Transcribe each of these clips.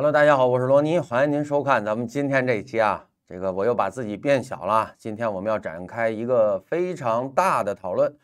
Hello，大家好，我是罗尼，欢迎您收看咱们今天这一期啊，这个我又把自己变小了。今天我们要展开一个非常大的讨论，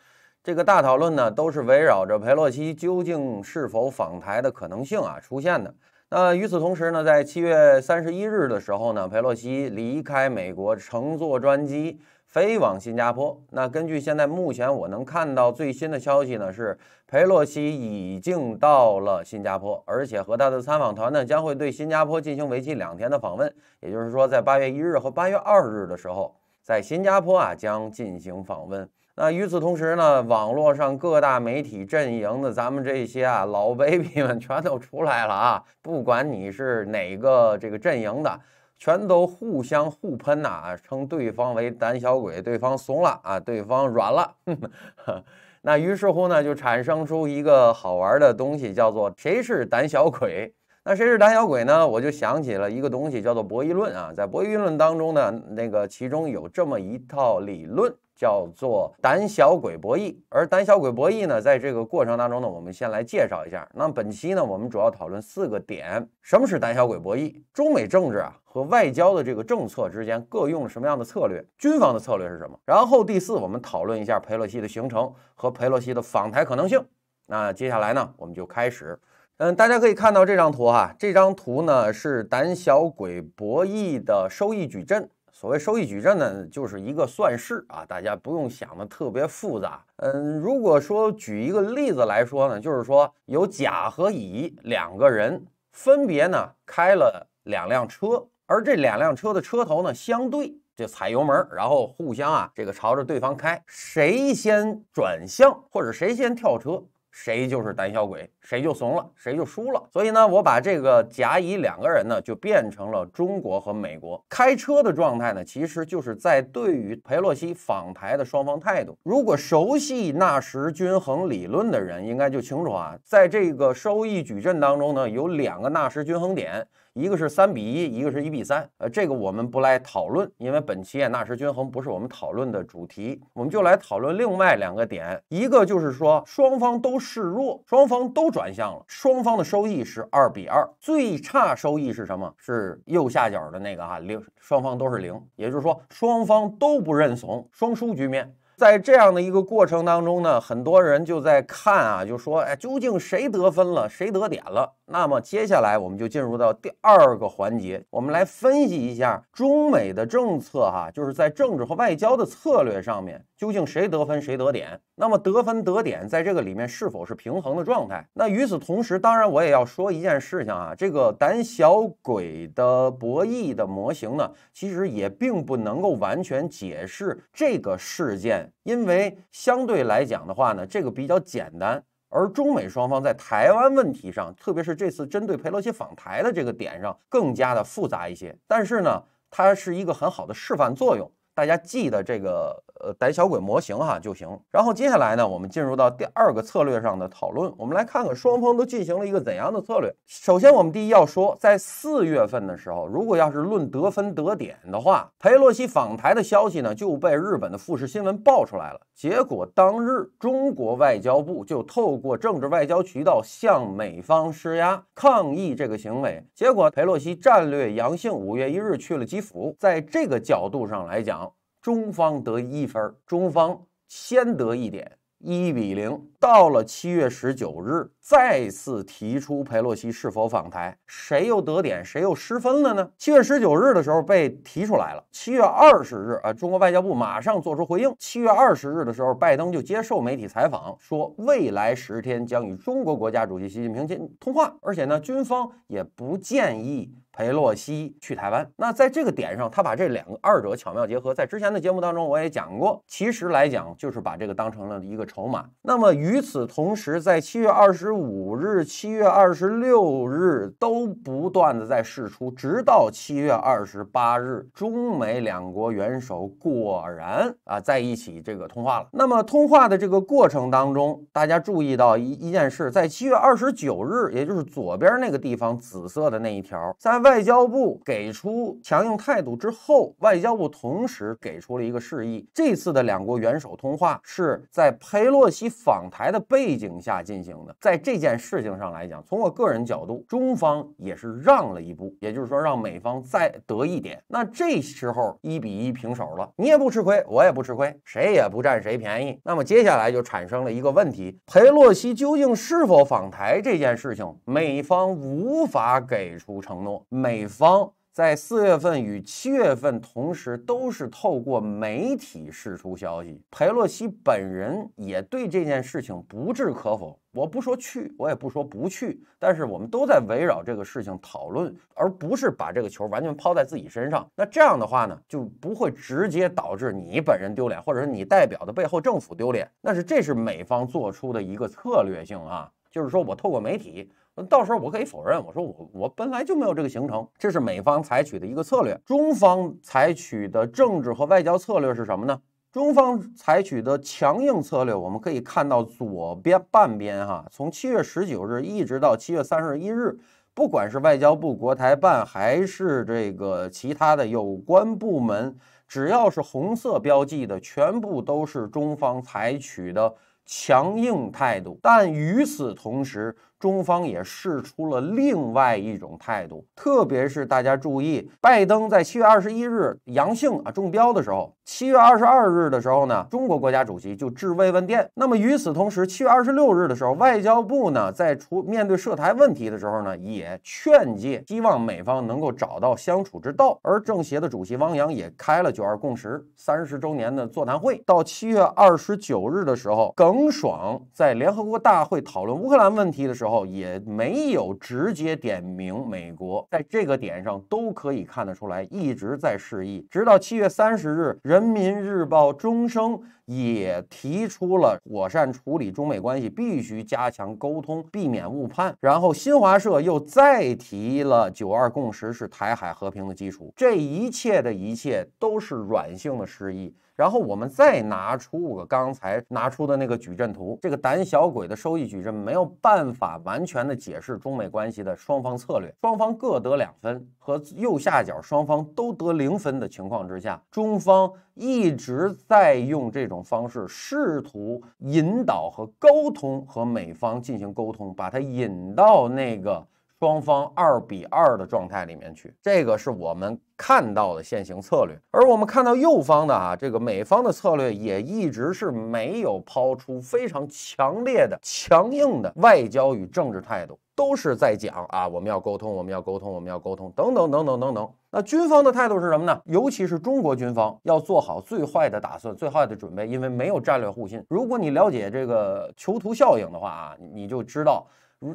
这个大讨论呢，都是围绕着佩洛西究竟是否访台的可能性啊出现的。那与此同时呢，在七月三十一日的时候呢，佩洛西离开美国，乘坐专机。飞往新加坡。那根据现在目前我能看到最新的消息呢，是佩洛西已经到了新加坡，而且和他的参访团呢将会对新加坡进行为期两天的访问。也就是说，在八月一日和八月二日的时候，在新加坡啊将进行访问。那与此同时呢，网络上各大媒体阵营的咱们这些啊老 baby 们全都出来了啊，不管你是哪个这个阵营的。全都互相互喷呐，称对方为胆小鬼，对方怂了啊，对方软了。那于是乎呢，就产生出一个好玩的东西，叫做谁是胆小鬼？那谁是胆小鬼呢？我就想起了一个东西，叫做博弈论啊。在博弈论当中呢，那个其中有这么一套理论。叫做胆小鬼博弈，而胆小鬼博弈呢，在这个过程当中呢，我们先来介绍一下。那本期呢，我们主要讨论四个点：什么是胆小鬼博弈？中美政治啊和外交的这个政策之间各用了什么样的策略？军方的策略是什么？然后第四，我们讨论一下佩洛西的行程和佩洛西的访台可能性。那接下来呢，我们就开始。嗯，大家可以看到这张图啊，这张图呢是胆小鬼博弈的收益矩阵。所谓收益矩阵呢，就是一个算式啊，大家不用想的特别复杂。嗯，如果说举一个例子来说呢，就是说有甲和乙两个人分别呢开了两辆车，而这两辆车的车头呢相对就踩油门，然后互相啊这个朝着对方开，谁先转向或者谁先跳车。谁就是胆小鬼，谁就怂了，谁就输了。所以呢，我把这个甲乙两个人呢，就变成了中国和美国。开车的状态呢，其实就是在对于佩洛西访台的双方态度。如果熟悉纳什均衡理论的人，应该就清楚啊，在这个收益矩阵当中呢，有两个纳什均衡点。一个是三比一，一个是一比三，呃，这个我们不来讨论，因为本期纳什均衡不是我们讨论的主题，我们就来讨论另外两个点，一个就是说双方都示弱，双方都转向了，双方的收益是二比二，最差收益是什么？是右下角的那个啊，零，双方都是零，也就是说双方都不认怂，双输局面。在这样的一个过程当中呢，很多人就在看啊，就说哎，究竟谁得分了，谁得点了？那么接下来我们就进入到第二个环节，我们来分析一下中美的政策哈，就是在政治和外交的策略上面，究竟谁得分谁得点？那么得分得点在这个里面是否是平衡的状态？那与此同时，当然我也要说一件事情啊，这个胆小鬼的博弈的模型呢，其实也并不能够完全解释这个事件，因为相对来讲的话呢，这个比较简单。而中美双方在台湾问题上，特别是这次针对佩洛西访台的这个点上，更加的复杂一些。但是呢，它是一个很好的示范作用，大家记得这个。呃，胆小鬼模型哈就行。然后接下来呢，我们进入到第二个策略上的讨论。我们来看看双方都进行了一个怎样的策略。首先，我们第一要说，在四月份的时候，如果要是论得分得点的话，佩洛西访台的消息呢就被日本的富士新闻爆出来了。结果当日，中国外交部就透过政治外交渠道向美方施压，抗议这个行为。结果，佩洛西战略阳性，五月一日去了基辅。在这个角度上来讲。中方得一分，中方先得一点，一比零。到了七月十九日。再次提出佩洛西是否访台，谁又得点，谁又失分了呢？七月十九日的时候被提出来了，七月二十日啊，中国外交部马上做出回应。七月二十日的时候，拜登就接受媒体采访，说未来十天将与中国国家主席习近平进通话，而且呢，军方也不建议裴洛西去台湾。那在这个点上，他把这两个二者巧妙结合，在之前的节目当中我也讲过，其实来讲就是把这个当成了一个筹码。那么与此同时，在七月二十。五日、七月二十六日都不断的在释出，直到七月二十八日，中美两国元首果然啊在一起这个通话了。那么通话的这个过程当中，大家注意到一一件事，在七月二十九日，也就是左边那个地方紫色的那一条，在外交部给出强硬态度之后，外交部同时给出了一个示意，这次的两国元首通话是在佩洛西访台的背景下进行的，在。这件事情上来讲，从我个人角度，中方也是让了一步，也就是说让美方再得一点，那这时候一比一平手了，你也不吃亏，我也不吃亏，谁也不占谁便宜。那么接下来就产生了一个问题：裴洛西究竟是否访台这件事情，美方无法给出承诺，美方。在四月份与七月份，同时都是透过媒体释出消息。佩洛西本人也对这件事情不置可否。我不说去，我也不说不去，但是我们都在围绕这个事情讨论，而不是把这个球完全抛在自己身上。那这样的话呢，就不会直接导致你本人丢脸，或者是你代表的背后政府丢脸。那是这是美方做出的一个策略性啊，就是说我透过媒体。到时候我可以否认，我说我我本来就没有这个行程，这是美方采取的一个策略。中方采取的政治和外交策略是什么呢？中方采取的强硬策略，我们可以看到左边半边哈，从七月十九日一直到七月三十一日，不管是外交部、国台办还是这个其他的有关部门，只要是红色标记的，全部都是中方采取的强硬态度。但与此同时，中方也示出了另外一种态度，特别是大家注意，拜登在七月二十一日阳性啊中标的时候，七月二十二日的时候呢，中国国家主席就致慰问电。那么与此同时，七月二十六日的时候，外交部呢在出面对涉台问题的时候呢，也劝诫，希望美方能够找到相处之道。而政协的主席汪洋也开了九二共识三十周年的座谈会。到七月二十九日的时候，耿爽在联合国大会讨论乌克兰问题的时候。也没有直接点名美国，在这个点上都可以看得出来，一直在示意。直到七月三十日，《人民日报》钟声也提出了妥善处理中美关系，必须加强沟通，避免误判。然后新华社又再提了“九二共识”是台海和平的基础。这一切的一切都是软性的示意。然后我们再拿出个刚才拿出的那个矩阵图，这个胆小鬼的收益矩阵没有办法。完全的解释中美关系的双方策略，双方各得两分，和右下角双方都得零分的情况之下，中方一直在用这种方式试图引导和沟通和美方进行沟通，把它引到那个。双方二比二的状态里面去，这个是我们看到的现行策略。而我们看到右方的啊，这个美方的策略也一直是没有抛出非常强烈的、强硬的外交与政治态度，都是在讲啊，我们要沟通，我们要沟通，我们要沟通，等等等等等等。那军方的态度是什么呢？尤其是中国军方要做好最坏的打算，最坏的准备，因为没有战略互信。如果你了解这个囚徒效应的话啊，你就知道。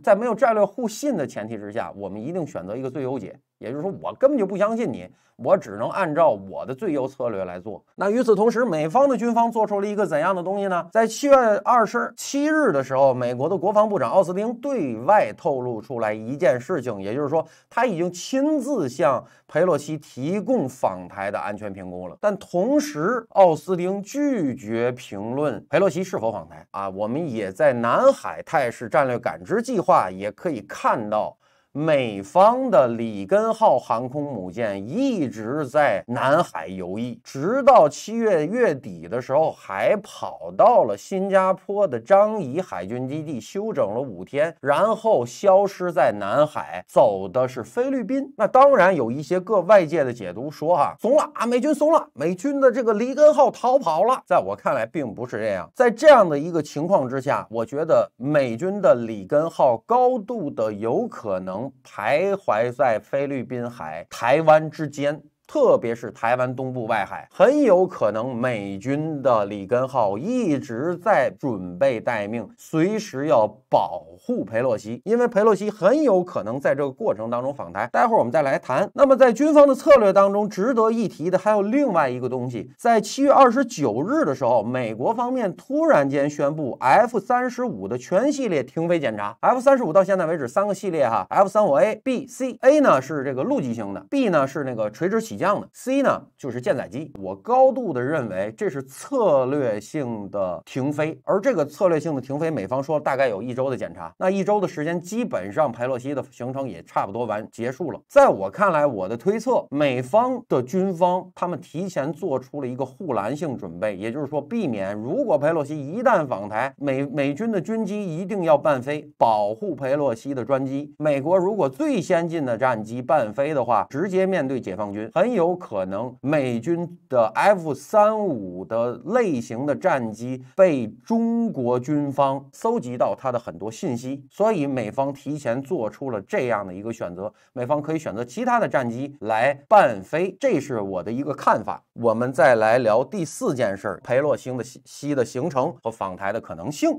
在没有战略互信的前提之下，我们一定选择一个最优解。也就是说，我根本就不相信你，我只能按照我的最优策略来做。那与此同时，美方的军方做出了一个怎样的东西呢？在七月二十七日的时候，美国的国防部长奥斯汀对外透露出来一件事情，也就是说，他已经亲自向佩洛西提供访台的安全评估了。但同时，奥斯汀拒绝评论佩洛西是否访台啊。我们也在南海态势战略感知计划也可以看到。美方的里根号航空母舰一直在南海游弋，直到七月月底的时候，还跑到了新加坡的樟宜海军基地休整了五天，然后消失在南海，走的是菲律宾。那当然有一些各外界的解读说，哈，怂了啊，美军怂了，美军的这个里根号逃跑了。在我看来，并不是这样。在这样的一个情况之下，我觉得美军的里根号高度的有可能。徘徊在菲律宾海、台湾之间。特别是台湾东部外海，很有可能美军的里根号一直在准备待命，随时要保护佩洛西，因为佩洛西很有可能在这个过程当中访台。待会儿我们再来谈。那么在军方的策略当中，值得一提的还有另外一个东西，在七月二十九日的时候，美国方面突然间宣布 F 三十五的全系列停飞检查。F 三十五到现在为止三个系列哈，F 三五 A、B、C，A 呢是这个陆基型的，B 呢是那个垂直起。样的 C 呢，就是舰载机。我高度的认为这是策略性的停飞，而这个策略性的停飞，美方说大概有一周的检查。那一周的时间，基本上佩洛西的行程也差不多完结束了。在我看来，我的推测，美方的军方他们提前做出了一个护栏性准备，也就是说，避免如果佩洛西一旦访台，美美军的军机一定要伴飞，保护佩洛西的专机。美国如果最先进的战机伴飞的话，直接面对解放军很。很有可能美军的 F 三五的类型的战机被中国军方搜集到它的很多信息，所以美方提前做出了这样的一个选择，美方可以选择其他的战机来伴飞，这是我的一个看法。我们再来聊第四件事儿，洛西的西的行程和访台的可能性。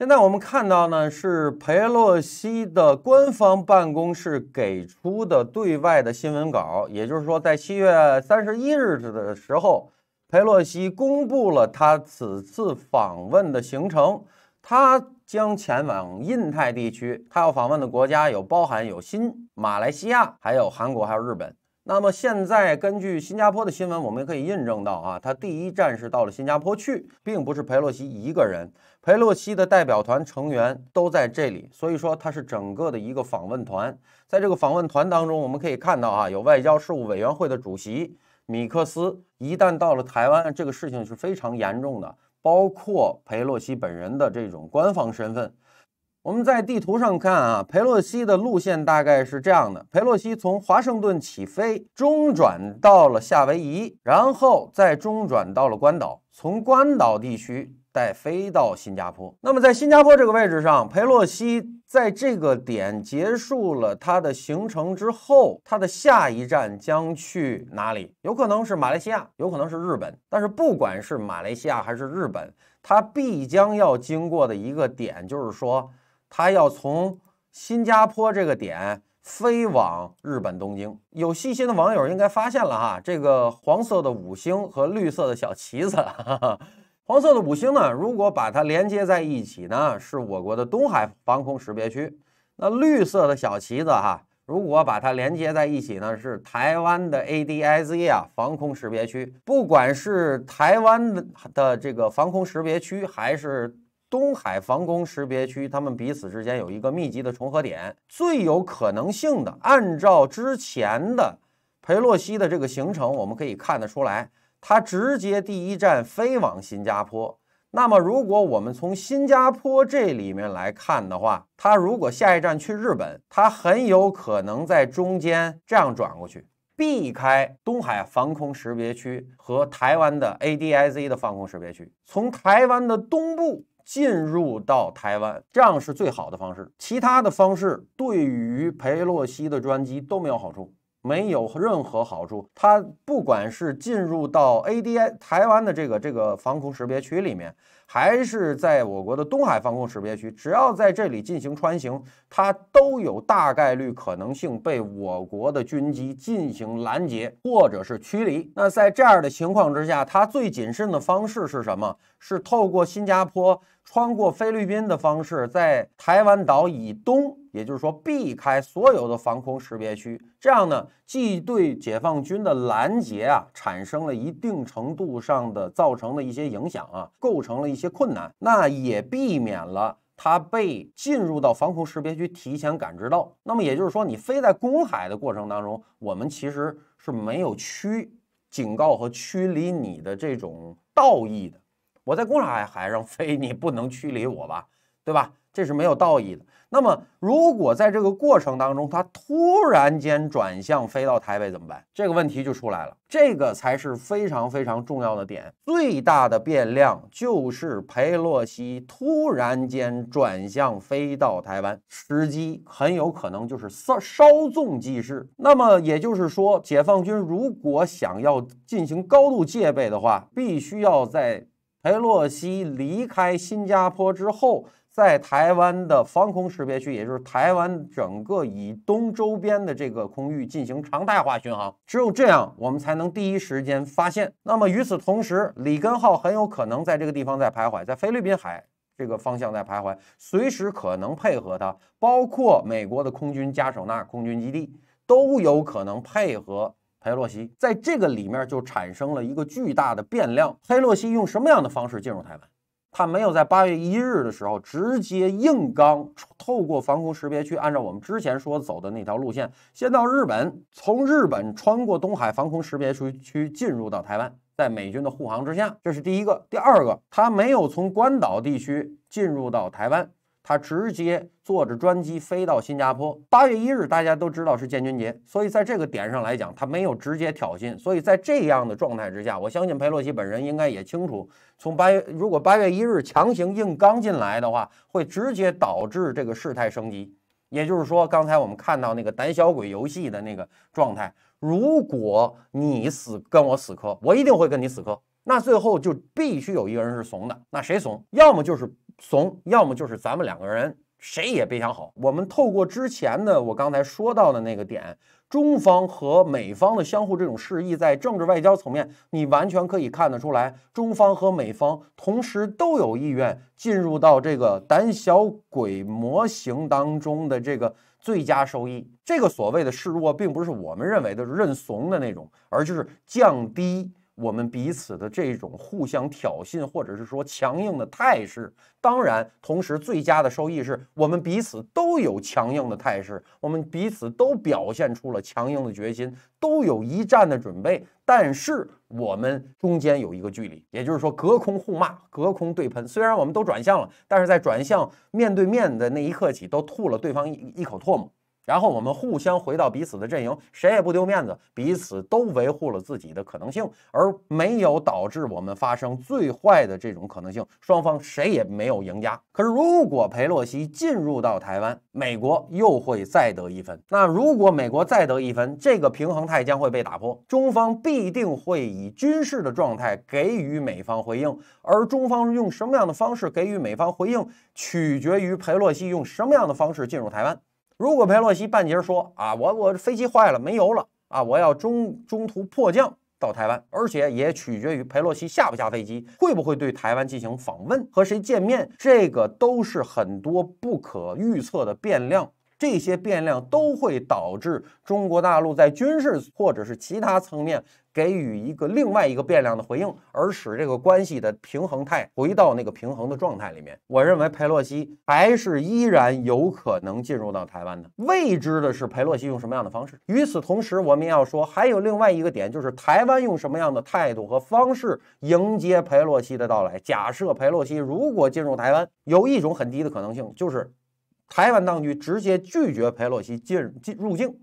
现在我们看到呢，是佩洛西的官方办公室给出的对外的新闻稿，也就是说，在七月三十一日的时候，佩洛西公布了他此次访问的行程，他将前往印太地区，他要访问的国家有包含有新马来西亚，还有韩国，还有日本。那么现在，根据新加坡的新闻，我们也可以印证到啊，他第一站是到了新加坡去，并不是佩洛西一个人，佩洛西的代表团成员都在这里，所以说他是整个的一个访问团。在这个访问团当中，我们可以看到啊，有外交事务委员会的主席米克斯，一旦到了台湾，这个事情是非常严重的，包括佩洛西本人的这种官方身份。我们在地图上看啊，佩洛西的路线大概是这样的：佩洛西从华盛顿起飞，中转到了夏威夷，然后再中转到了关岛，从关岛地区再飞到新加坡。那么在新加坡这个位置上，佩洛西在这个点结束了他的行程之后，他的下一站将去哪里？有可能是马来西亚，有可能是日本。但是不管是马来西亚还是日本，它必将要经过的一个点，就是说。它要从新加坡这个点飞往日本东京。有细心的网友应该发现了哈，这个黄色的五星和绿色的小旗子，哈 哈黄色的五星呢，如果把它连接在一起呢，是我国的东海防空识别区；那绿色的小旗子哈，如果把它连接在一起呢，是台湾的 ADIZ 啊防空识别区。不管是台湾的的这个防空识别区，还是。东海防空识别区，他们彼此之间有一个密集的重合点，最有可能性的，按照之前的裴洛西的这个行程，我们可以看得出来，他直接第一站飞往新加坡。那么，如果我们从新加坡这里面来看的话，他如果下一站去日本，他很有可能在中间这样转过去，避开东海防空识别区和台湾的 ADIZ 的防空识别区，从台湾的东部。进入到台湾，这样是最好的方式。其他的方式对于佩洛西的专机都没有好处，没有任何好处。它不管是进入到 A D I 台湾的这个这个防空识别区里面，还是在我国的东海防空识别区，只要在这里进行穿行，它都有大概率可能性被我国的军机进行拦截或者是驱离。那在这样的情况之下，它最谨慎的方式是什么？是透过新加坡。穿过菲律宾的方式，在台湾岛以东，也就是说避开所有的防空识别区，这样呢，既对解放军的拦截啊产生了一定程度上的造成了一些影响啊，构成了一些困难，那也避免了它被进入到防空识别区提前感知到。那么也就是说，你飞在公海的过程当中，我们其实是没有驱警告和驱离你的这种道义的。我在公海海上飞，你不能驱离我吧？对吧？这是没有道义的。那么，如果在这个过程当中，它突然间转向飞到台北怎么办？这个问题就出来了。这个才是非常非常重要的点。最大的变量就是佩洛西突然间转向飞到台湾，时机很有可能就是稍稍纵即逝。那么也就是说，解放军如果想要进行高度戒备的话，必须要在。佩洛西离开新加坡之后，在台湾的防空识别区，也就是台湾整个以东周边的这个空域进行常态化巡航。只有这样，我们才能第一时间发现。那么与此同时，里根号很有可能在这个地方在徘徊，在菲律宾海这个方向在徘徊，随时可能配合它，包括美国的空军加手纳空军基地都有可能配合。黑洛西在这个里面就产生了一个巨大的变量。黑洛西用什么样的方式进入台湾？他没有在八月一日的时候直接硬刚，透过防空识别区，按照我们之前说走的那条路线，先到日本，从日本穿过东海防空识别区区进入到台湾，在美军的护航之下，这是第一个。第二个，他没有从关岛地区进入到台湾。他直接坐着专机飞到新加坡。八月一日，大家都知道是建军节，所以在这个点上来讲，他没有直接挑衅。所以在这样的状态之下，我相信佩洛西本人应该也清楚，从八月如果八月一日强行硬刚进来的话，会直接导致这个事态升级。也就是说，刚才我们看到那个胆小鬼游戏的那个状态，如果你死跟我死磕，我一定会跟你死磕。那最后就必须有一个人是怂的，那谁怂？要么就是怂，要么就是咱们两个人谁也别想好。我们透过之前的我刚才说到的那个点，中方和美方的相互这种示意，在政治外交层面，你完全可以看得出来，中方和美方同时都有意愿进入到这个胆小鬼模型当中的这个最佳收益。这个所谓的示弱，并不是我们认为的认怂的那种，而就是降低。我们彼此的这种互相挑衅，或者是说强硬的态势，当然，同时最佳的收益是我们彼此都有强硬的态势，我们彼此都表现出了强硬的决心，都有一战的准备。但是我们中间有一个距离，也就是说隔空互骂，隔空对喷。虽然我们都转向了，但是在转向面对面的那一刻起，都吐了对方一一口唾沫。然后我们互相回到彼此的阵营，谁也不丢面子，彼此都维护了自己的可能性，而没有导致我们发生最坏的这种可能性。双方谁也没有赢家。可是，如果佩洛西进入到台湾，美国又会再得一分。那如果美国再得一分，这个平衡态将会被打破，中方必定会以军事的状态给予美方回应。而中方用什么样的方式给予美方回应，取决于佩洛西用什么样的方式进入台湾。如果佩洛西半截说啊，我我飞机坏了，没油了啊，我要中中途迫降到台湾，而且也取决于佩洛西下不下飞机，会不会对台湾进行访问，和谁见面，这个都是很多不可预测的变量。这些变量都会导致中国大陆在军事或者是其他层面给予一个另外一个变量的回应，而使这个关系的平衡态回到那个平衡的状态里面。我认为佩洛西还是依然有可能进入到台湾的。未知的是佩洛西用什么样的方式。与此同时，我们要说还有另外一个点，就是台湾用什么样的态度和方式迎接佩洛西的到来。假设佩洛西如果进入台湾，有一种很低的可能性就是。台湾当局直接拒绝佩洛西进进入境，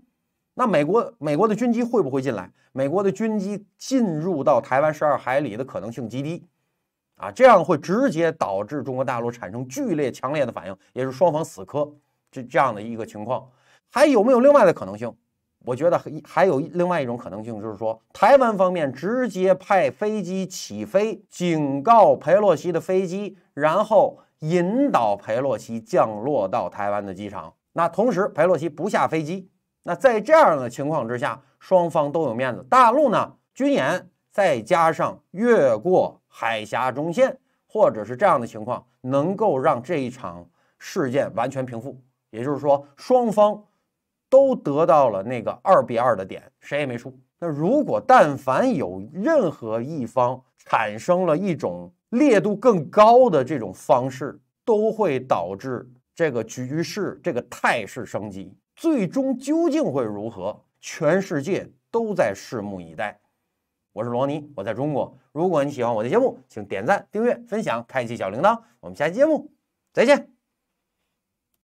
那美国美国的军机会不会进来？美国的军机进入到台湾十二海里的可能性极低，啊，这样会直接导致中国大陆产生剧烈强烈的反应，也是双方死磕这这样的一个情况。还有没有另外的可能性？我觉得还还有另外一种可能性，就是说台湾方面直接派飞机起飞，警告佩洛西的飞机，然后。引导佩洛西降落到台湾的机场，那同时佩洛西不下飞机，那在这样的情况之下，双方都有面子。大陆呢军演再加上越过海峡中线，或者是这样的情况，能够让这一场事件完全平复。也就是说，双方都得到了那个二比二的点，谁也没输。那如果但凡有任何一方产生了一种，烈度更高的这种方式都会导致这个局势、这个态势升级，最终究竟会如何？全世界都在拭目以待。我是罗尼，我在中国。如果你喜欢我的节目，请点赞、订阅、分享、开启小铃铛。我们下期节目再见。